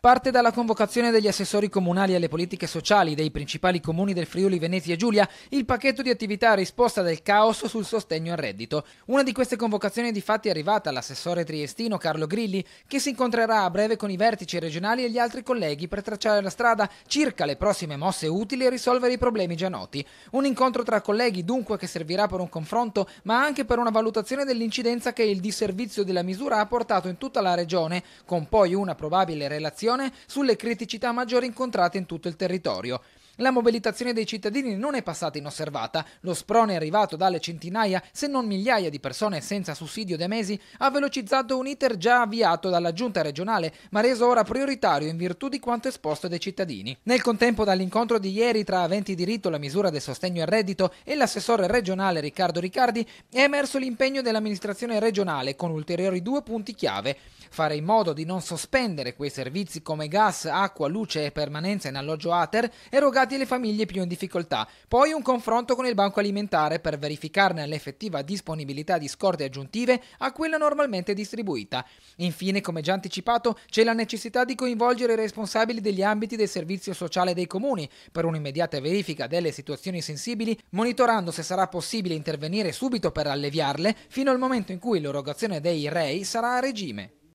Parte dalla convocazione degli assessori comunali alle politiche sociali dei principali comuni del Friuli Venezia Giulia il pacchetto di attività a risposta del caos sul sostegno al reddito. Una di queste convocazioni è di fatti arrivata all'assessore triestino Carlo Grilli che si incontrerà a breve con i vertici regionali e gli altri colleghi per tracciare la strada circa le prossime mosse utili e risolvere i problemi già noti. Un incontro tra colleghi dunque che servirà per un confronto ma anche per una valutazione dell'incidenza che il disservizio della misura ha portato in tutta la regione con poi una probabile relazione discussione sulle criticità maggiori incontrate in tutto il territorio. La mobilitazione dei cittadini non è passata inosservata, lo sprone arrivato dalle centinaia se non migliaia di persone senza sussidio da mesi ha velocizzato un iter già avviato dalla giunta regionale ma reso ora prioritario in virtù di quanto esposto dai cittadini. Nel contempo dall'incontro di ieri tra aventi diritto alla misura del sostegno al reddito e l'assessore regionale Riccardo Riccardi è emerso l'impegno dell'amministrazione regionale con ulteriori due punti chiave fare in modo di non sospendere quei servizi come gas, acqua, luce e permanenza in alloggio ATER erogati destinati alle famiglie più in difficoltà, poi un confronto con il banco alimentare per verificarne l'effettiva disponibilità di scorte aggiuntive a quella normalmente distribuita. Infine, come già anticipato, c'è la necessità di coinvolgere i responsabili degli ambiti del servizio sociale dei comuni per un'immediata verifica delle situazioni sensibili, monitorando se sarà possibile intervenire subito per alleviarle fino al momento in cui l'erogazione dei REI sarà a regime.